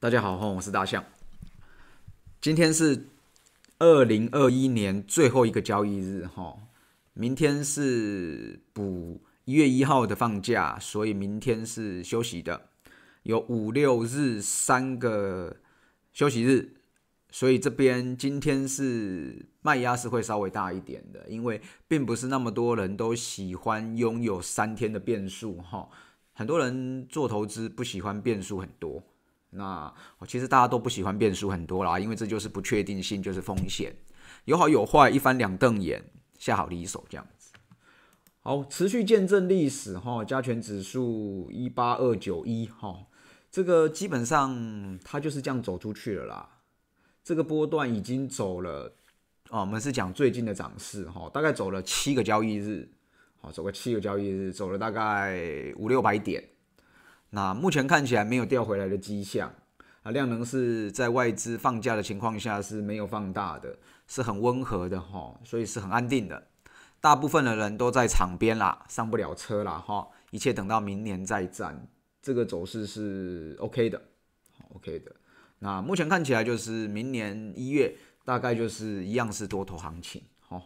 大家好，我是大象。今天是二零二一年最后一个交易日，哈。明天是补一月一号的放假，所以明天是休息的，有五六日三个休息日，所以这边今天是卖压是会稍微大一点的，因为并不是那么多人都喜欢拥有三天的变数，哈。很多人做投资不喜欢变数很多。那我其实大家都不喜欢变数很多啦，因为这就是不确定性，就是风险，有好有坏，一翻两瞪眼，下好离手这样子。好，持续见证历史哈，加权指数一八二九一哈，这个基本上它就是这样走出去了啦。这个波段已经走了，哦，我们是讲最近的涨势哈，大概走了七个交易日，好，走个七个交易日，走了大概五六百点。那目前看起来没有调回来的迹象啊，量能是在外资放假的情况下是没有放大的，是很温和的哈，所以是很安定的。大部分的人都在场边啦，上不了车啦哈，一切等到明年再战。这个走势是 OK 的，OK 的。那目前看起来就是明年一月大概就是一样是多头行情哈。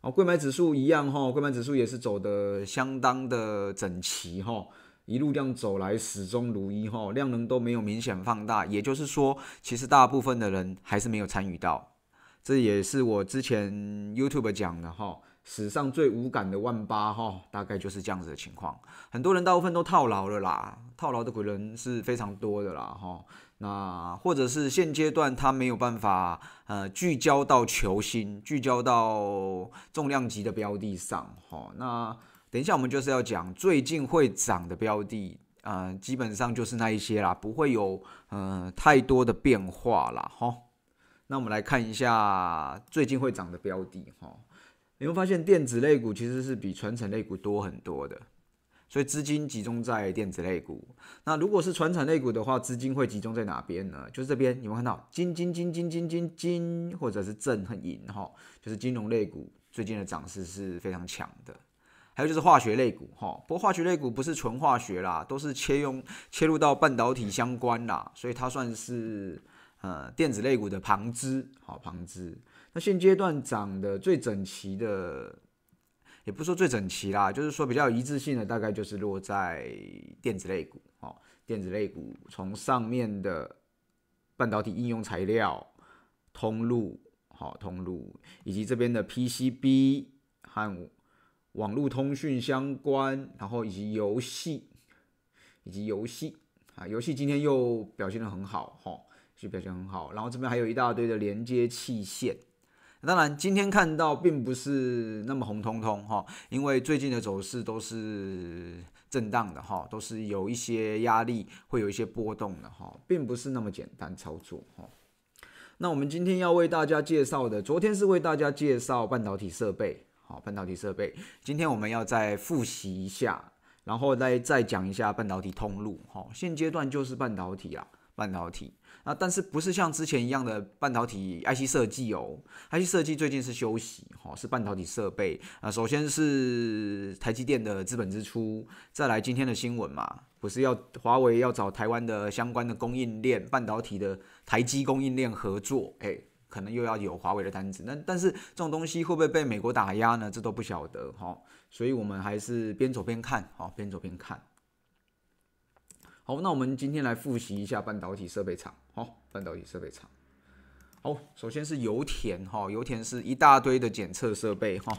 哦，购买指数一样哈，购买指数也是走的相当的整齐哈。一路量走来始终如一哈，量能都没有明显放大，也就是说，其实大部分的人还是没有参与到，这也是我之前 YouTube 讲的哈，史上最无感的万八哈，大概就是这样子的情况。很多人大部分都套牢了啦，套牢的股人是非常多的啦哈，那或者是现阶段他没有办法呃聚焦到球星，聚焦到重量级的标的上哈，那。等一下，我们就是要讲最近会涨的标的，呃，基本上就是那一些啦，不会有呃太多的变化啦，吼。那我们来看一下最近会涨的标的，哈，你会发现电子类股其实是比传承类股多很多的，所以资金集中在电子类股。那如果是传承类股的话，资金会集中在哪边呢？就是这边，你们看到金金金金金金金，或者是正和银，哈，就是金融类股最近的涨势是非常强的。还有就是化学类股哈，不过化学类股不是纯化学啦，都是切用切入到半导体相关啦，所以它算是呃电子类股的旁支，好旁支。那现阶段涨的最整齐的，也不说最整齐啦，就是说比较一致性的，大概就是落在电子类股哦。电子类股从上面的半导体应用材料通路，好通路，以及这边的 PCB 和。网络通讯相关，然后以及游戏，以及游戏啊，游戏今天又表现的很好哈，是表现很好。然后这边还有一大堆的连接器线，当然今天看到并不是那么红彤彤哈，因为最近的走势都是震荡的哈，都是有一些压力，会有一些波动的哈，并不是那么简单操作哈。那我们今天要为大家介绍的，昨天是为大家介绍半导体设备。好，半导体设备。今天我们要再复习一下，然后再再讲一下半导体通路。哈，现阶段就是半导体啊，半导体啊，但是不是像之前一样的半导体 IC 设计哦？IC 设计最近是休息，哈，是半导体设备啊。首先是台积电的资本支出，再来今天的新闻嘛，不是要华为要找台湾的相关的供应链，半导体的台积供应链合作，哎。可能又要有华为的单子，那但是这种东西会不会被美国打压呢？这都不晓得哈，所以我们还是边走边看哦，边走边看。好，那我们今天来复习一下半导体设备厂，好，半导体设备厂，好，首先是油田哈，油田是一大堆的检测设备哈，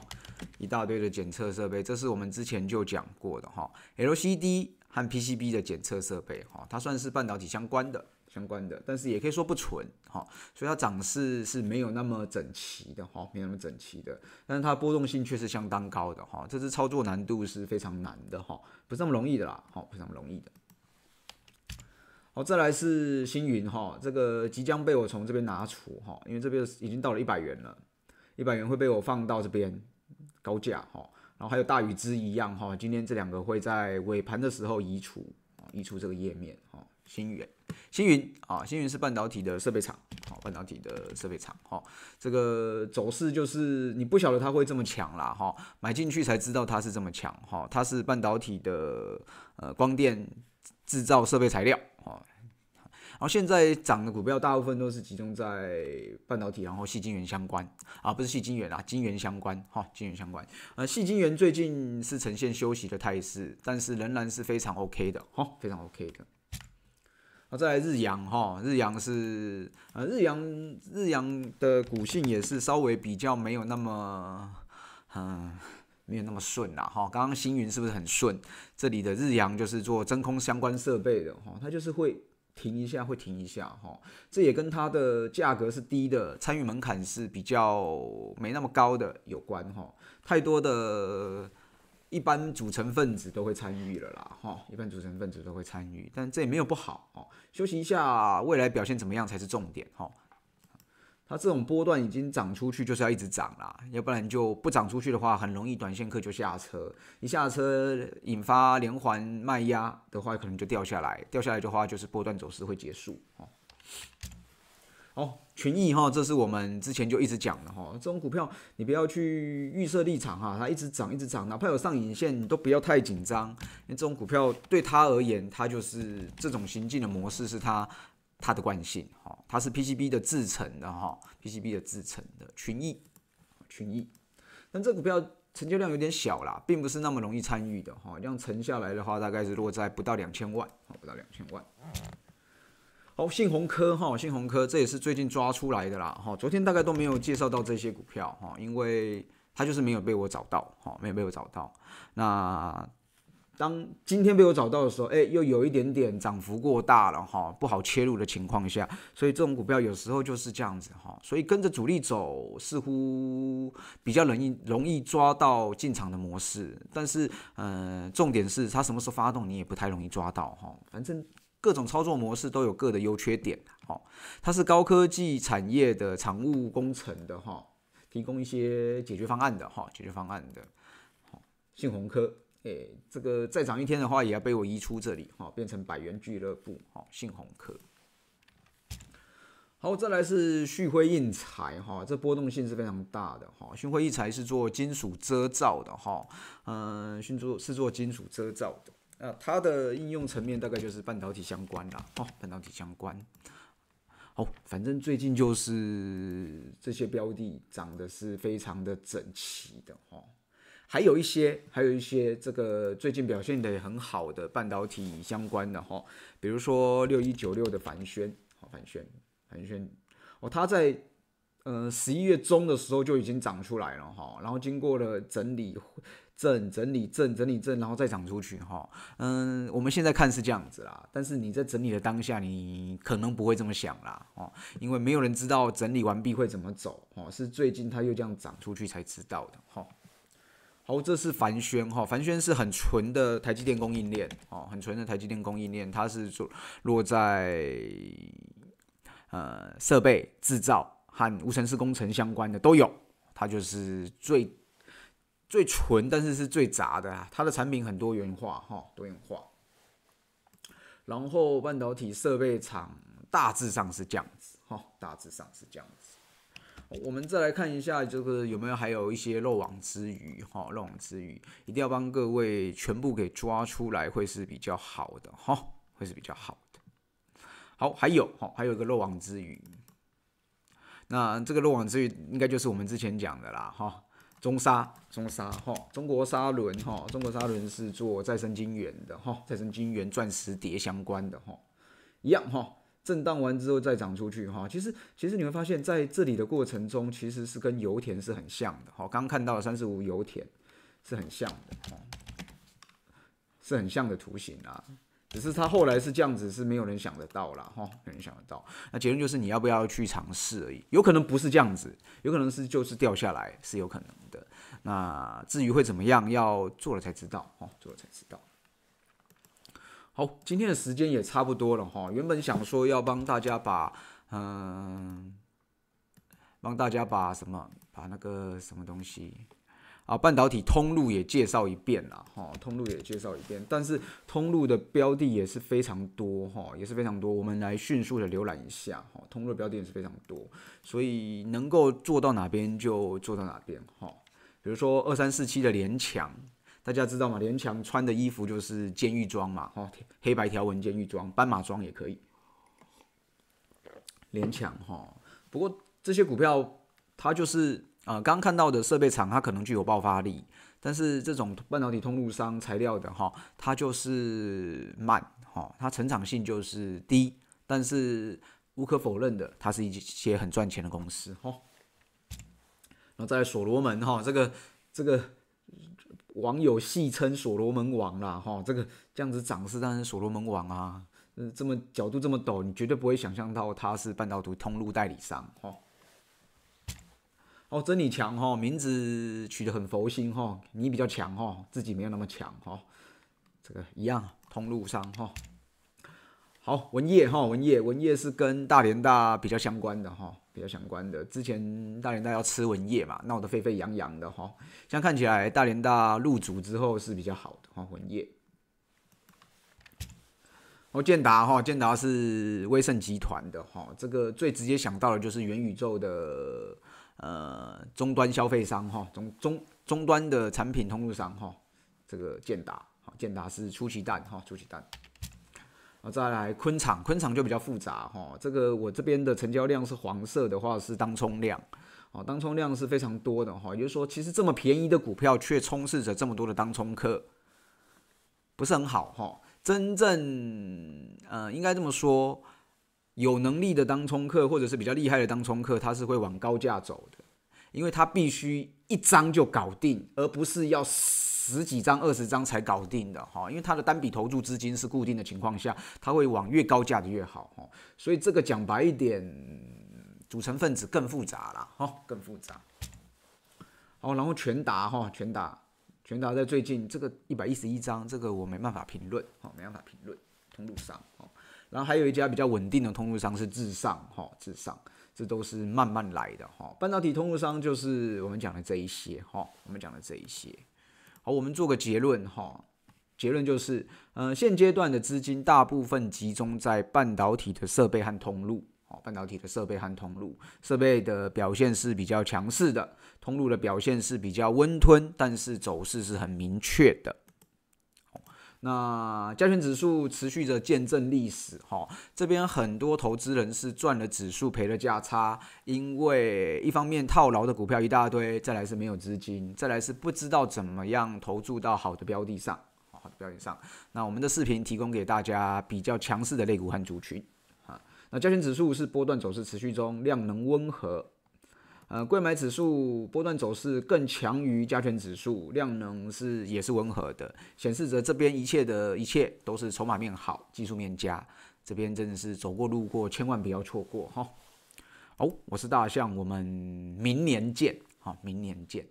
一大堆的检测设备，这是我们之前就讲过的哈，LCD 和 PCB 的检测设备哈，它算是半导体相关的。相关的，但是也可以说不纯哈，所以它涨势是没有那么整齐的哈，没那么整齐的，但是它波动性却是相当高的哈，这支操作难度是非常难的哈，不是那么容易的啦，好，非常容易的。好，再来是星云哈，这个即将被我从这边拿出哈，因为这边已经到了一百元了，一百元会被我放到这边高价哈，然后还有大禹之一样哈，今天这两个会在尾盘的时候移除，移出这个页面哈。星源、星云啊，星云是半导体的设备厂，好，半导体的设备厂，好，这个走势就是你不晓得它会这么强啦，哈，买进去才知道它是这么强，哈，它是半导体的呃光电制造设备材料，哈，然后现在涨的股票大部分都是集中在半导体，然后细晶圆相关啊，不是细晶圆啊，晶圆相关，哈，晶圆相关，呃，细晶圆最近是呈现休息的态势，但是仍然是非常 OK 的，哈，非常 OK 的。好，再来日阳哈，日阳是呃，日阳日阳的股性也是稍微比较没有那么，嗯，没有那么顺啦哈。刚刚星云是不是很顺？这里的日阳就是做真空相关设备的哈，它就是会停一下，会停一下哈。这也跟它的价格是低的，参与门槛是比较没那么高的有关哈。太多的一般组成分子都会参与了啦哈，一般组成分子都会参与，但这也没有不好。休息一下，未来表现怎么样才是重点哈？它这种波段已经涨出去，就是要一直涨啦，要不然就不涨出去的话，很容易短线客就下车，一下车引发连环卖压的话，可能就掉下来，掉下来的话就是波段走势会结束哦。哦，群益哈，这是我们之前就一直讲的哈，这种股票你不要去预设立场哈，它一直涨一直涨，哪怕有上影线，你都不要太紧张，因为这种股票对他而言，它就是这种行进的模式是它它的惯性哈，它是 PCB 的制成的哈，PCB 的制成的群益群益，但这股票成交量有点小啦，并不是那么容易参与的哈，这样沉下来的话大概是落在不到两千万，不到两千万。哦，信鸿科哈，信鸿科这也是最近抓出来的啦。哈，昨天大概都没有介绍到这些股票哈，因为它就是没有被我找到。哈，没有被我找到。那当今天被我找到的时候，哎，又有一点点涨幅过大了哈，不好切入的情况下，所以这种股票有时候就是这样子哈。所以跟着主力走，似乎比较容易容易抓到进场的模式。但是，嗯，重点是它什么时候发动，你也不太容易抓到哈。反正。各种操作模式都有各的优缺点，哦，它是高科技产业的常务工程的哈，提供一些解决方案的哈，解决方案的，好，信鸿科，哎，这个再涨一天的话，也要被我移出这里哈，变成百元俱乐部，好，信鸿科，好，再来是旭辉印材哈，这波动性是非常大的哈，旭辉印材是做金属遮罩的哈，嗯，是做金属遮罩的。那它的应用层面大概就是半导体相关啦，哦，半导体相关。好，反正最近就是这些标的涨得是非常的整齐的哦，还有一些，还有一些这个最近表现的很好的半导体相关的哈，比如说六一九六的凡轩，好，凡轩，凡轩，哦，他在嗯十一月中的时候就已经涨出来了哈，然后经过了整理。整整理正整理正然后再涨出去哈。嗯，我们现在看是这样子啦，但是你在整理的当下，你可能不会这么想啦，哦，因为没有人知道整理完毕会怎么走，哦，是最近它又这样涨出去才知道的，哈。好，这是凡轩哈，凡轩是很纯的台积电供应链，哦，很纯的台积电供应链，它是做落在呃设备制造和无尘室工程相关的都有，它就是最。最纯，但是是最杂的啊！它的产品很多元化，哈，多元化。然后半导体设备厂大致上是这样子，哈，大致上是这样子。我们再来看一下，就是有没有还有一些漏网之鱼，哈，漏网之鱼一定要帮各位全部给抓出来，会是比较好的，哈，会是比较好的。好，还有，哈，还有一个漏网之鱼。那这个漏网之鱼应该就是我们之前讲的啦，哈。中沙，中沙，哈，中国沙轮哈，中国沙轮是做再生金源的，哈，再生金源、钻石碟相关的，哈，一样，哈，震荡完之后再涨出去，哈，其实，其实你会发现在这里的过程中，其实是跟油田是很像的，哈，刚看到三十五油田是很像的，是很像的图形啊。只是他后来是这样子，是没有人想得到了哈，没人想得到。那结论就是你要不要去尝试而已，有可能不是这样子，有可能是就是掉下来是有可能的。那至于会怎么样，要做了才知道哈，做了才知道。好，今天的时间也差不多了哈，原本想说要帮大家把嗯，帮大家把什么，把那个什么东西。啊，半导体通路也介绍一遍啦，哈，通路也介绍一遍，但是通路的标的也是非常多，哈，也是非常多，我们来迅速的浏览一下，哈，通路标的也是非常多，所以能够做到哪边就做到哪边，哈，比如说二三四七的联强，大家知道吗？联强穿的衣服就是监狱装嘛，哈，黑白条纹监狱装，斑马装也可以，联强哈，不过这些股票它就是。呃，刚看到的设备厂，它可能具有爆发力，但是这种半导体通路商、材料的哈，它就是慢哈，它成长性就是低，但是无可否认的，它是一些很赚钱的公司哈。那在所罗门哈，这个这个网友戏称所罗门王啦哈，这个这样子涨是但是所罗门王啊，这么角度这么陡，你绝对不会想象到它是半导体通路代理商哈。哦，真理强哈，名字取的很佛心哈。你比较强哈，自己没有那么强哈。这个一样，通路商哈。好，文业哈，文业文业是跟大连大比较相关的哈，比较相关的。之前大连大要吃文业嘛，闹得沸沸扬扬的哈。现在看起来大连大入主之后是比较好的哈，文业。哦，建达哈，建达是威盛集团的哈。这个最直接想到的就是元宇宙的。呃，终端消费商哈，终终终端的产品通路商哈，这个建达，好，建达是出奇蛋哈，出奇蛋，啊，再来昆厂，昆厂就比较复杂哈，这个我这边的成交量是黄色的话是当冲量，哦，当冲量是非常多的哈，也就是说，其实这么便宜的股票却充斥着这么多的当冲客，不是很好哈，真正，呃，应该这么说。有能力的当冲客，或者是比较厉害的当冲客，他是会往高价走的，因为他必须一张就搞定，而不是要十几张、二十张才搞定的哈。因为他的单笔投注资金是固定的情况下，他会往越高价的越好哈。所以这个讲白一点，组成分子更复杂了哈，更复杂。好，然后全达哈，全达。全达在最近这个一百一十一张，这个我没办法评论，哈，没办法评论，通路上，哦。然后还有一家比较稳定的通路商是至上，哈，至上，这都是慢慢来的哈。半导体通路商就是我们讲的这一些哈，我们讲的这一些。好，我们做个结论哈，结论就是，嗯，现阶段的资金大部分集中在半导体的设备和通路，哦，半导体的设备和通路，设备的表现是比较强势的，通路的表现是比较温吞，但是走势是很明确的。那加权指数持续着见证历史哈，这边很多投资人是赚了指数赔了价差，因为一方面套牢的股票一大堆，再来是没有资金，再来是不知道怎么样投注到好的标的上，好的标的上。那我们的视频提供给大家比较强势的类股和族群啊，那加权指数是波段走势持续中量能温和。呃，贵买指数波段走势更强于加权指数，量能是也是温和的，显示着这边一切的一切都是筹码面好，技术面佳，这边真的是走过路过千万不要错过哈。好，我是大象，我们明年见，好，明年见。